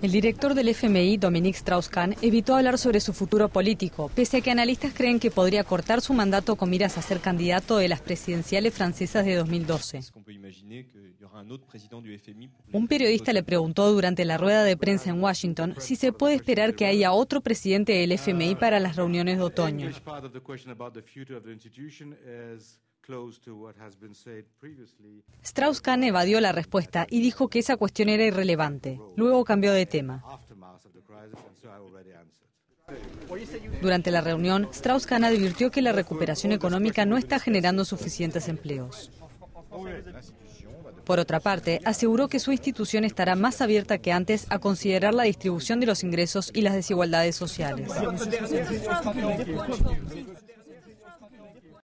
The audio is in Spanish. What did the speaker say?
El director del FMI, Dominique Strauss-Kahn, evitó hablar sobre su futuro político, pese a que analistas creen que podría cortar su mandato con miras a ser candidato de las presidenciales francesas de 2012. Un periodista le preguntó durante la rueda de prensa en Washington si se puede esperar que haya otro presidente del FMI para las reuniones de otoño. Strauss-Kahn evadió la respuesta y dijo que esa cuestión era irrelevante. Luego cambió de tema. Durante la reunión, Strauss-Kahn advirtió que la recuperación económica no está generando suficientes empleos. Por otra parte, aseguró que su institución estará más abierta que antes a considerar la distribución de los ingresos y las desigualdades sociales.